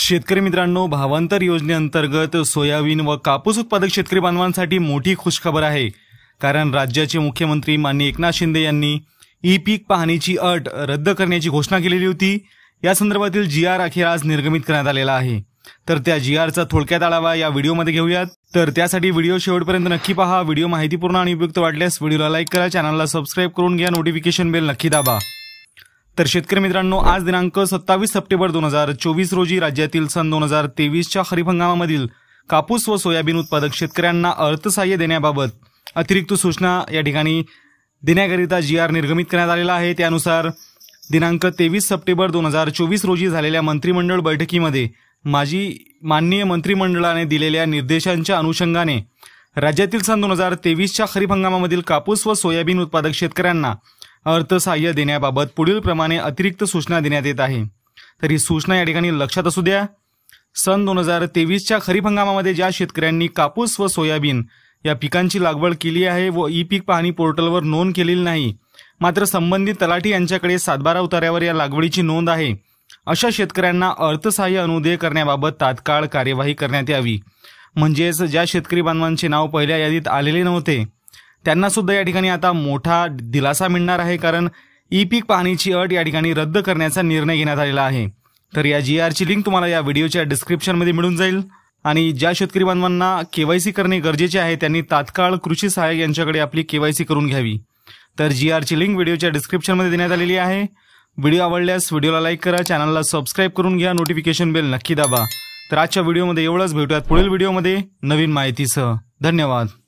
शेतकरी मित्रांनो भावांतर योजनेअंतर्गत सोयाबीन व कापूस उत्पादक शेतकरी बांधवांसाठी मोठी खुशखबर आहे कारण राज्याचे मुख्यमंत्री माननीय एकनाथ शिंदे यांनी ई पीक पाहणीची अट रद्द करण्याची घोषणा केलेली होती या संदर्भातील जी आर अखेर आज निर्गमित करण्यात आलेला आहे तर त्या जी आरचा थोडक्यात आढावा या व्हिडिओमध्ये घेऊयात तर त्यासाठी व्हिडिओ शेवटपर्यंत नक्की पहा व्हिडिओ माहितीपूर्ण आणि उपयुक्त वाटल्यास व्हिडिओला लाईक करा चॅनलला सबस्क्राईब करून घ्या नोटिफिकेशन बेल नक्की दाबा तर शेतकरी मित्रांनो आज दिनांक सत्तावीस सप्टेंबर दोन हजार चोवीस रोजी राज्यातील सन दोन हजार तेवीसच्या खरीप हंगामामधील कापूस व सोयाबीन उत्पादक शेतकऱ्यांना अर्थसहाय्य देण्याबाबत अतिरिक्त सूचना या ठिकाणी देण्याकरिता जी आर निर्गमित करण्यात आलेला आहे त्यानुसार दिनांक तेवीस सप्टेंबर दोन हजार चोवीस रोजी झालेल्या मंत्रिमंडळ बैठकीमध्ये माजी माननीय मंत्रिमंडळाने दिलेल्या निर्देशांच्या अनुषंगाने राज्यातील सन दोन हजार तेवीसच्या खरीप हंगामामधील कापूस व सोयाबीन उत्पादक शेतकऱ्यांना अर्थसहाय्य देण्याबाबत पुढील प्रमाणे अतिरिक्त सूचना देण्यात येत आहे तर ही सूचना या ठिकाणी लक्षात असू द्या सन दोन हजार तेवीसच्या खरीप हंगामामध्ये ज्या शेतकऱ्यांनी कापूस व सोयाबीन या पिकांची लागवड केली आहे व ई पीक पाहणी पोर्टलवर नोंद केलेली नाही मात्र संबंधित तलाठी यांच्याकडे सातबारा उतार्यावर या लागवडीची नोंद आहे अशा शेतकऱ्यांना अर्थसहाय्य अनुदेय करण्याबाबत तात्काळ कार्यवाही करण्यात यावी म्हणजेच ज्या शेतकरी बांधवांचे नाव पहिल्या यादीत आलेले नव्हते त्यांना सुद्धा या ठिकाणी आता मोठा दिलासा मिळणार आहे कारण ई पीक पाहणीची अट या ठिकाणी रद्द करण्याचा निर्णय घेण्यात आलेला आहे तर या जी आरची लिंक तुम्हाला या व्हिडिओच्या डिस्क्रिप्शनमध्ये मिळून जाईल आणि ज्या शेतकरी बांधवांना केवायसी करणे गरजेचे आहे त्यांनी तात्काळ कृषी सहाय्यक यांच्याकडे आपली केवायसी करून घ्यावी तर जी आरची लिंक व्हिडिओच्या डिस्क्रिप्शनमध्ये देण्यात आलेली आहे व्हिडिओ आवडल्यास व्हिडिओला लाईक करा चॅनलला सबस्क्राईब करून घ्या नोटिफिकेशन बेल नक्की दाबा तर आजच्या व्हिडिओमध्ये एवढंच भेटूयात पुढील व्हिडिओमध्ये नवीन माहितीसह धन्यवाद